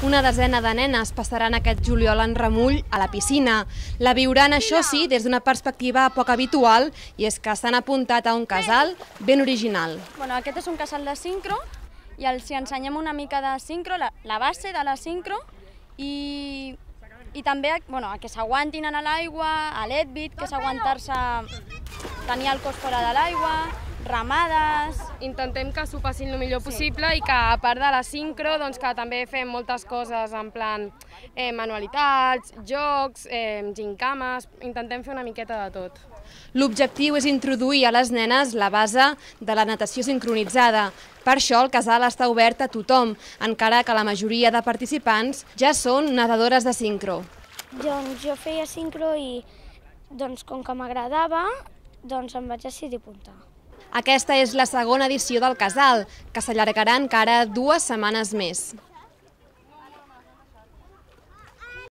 Una desena de nenes passaran aquest juliol en remull a la piscina. La viuran, això sí, des d'una perspectiva poc habitual, i és que s'han apuntat a un casal ben original. Bueno, aquest és un casal de sincro, i els hi ensenyem una mica de sincro, la, la base de la sincro, i, i també bueno, que s'aguantin a l'aigua, a l'Edbit, que s'aguantar-se, tenir el cos fora de l'aigua, ramades... Intentem que s'ho passin el millor possible sí. i que a part de la sincro doncs, que també fem moltes coses en plan eh, manualitats, jocs, eh, gincames, intentem fer una miqueta de tot. L'objectiu és introduir a les nenes la base de la natació sincronitzada. Per això el casal està obert a tothom, encara que la majoria de participants ja són nedadores de sincro. Doncs jo feia sincro i doncs, com que m'agradava, doncs em vaig decidir apuntar. Aquesta és la segona edició del casal, que s'allargarà encara dues setmanes més.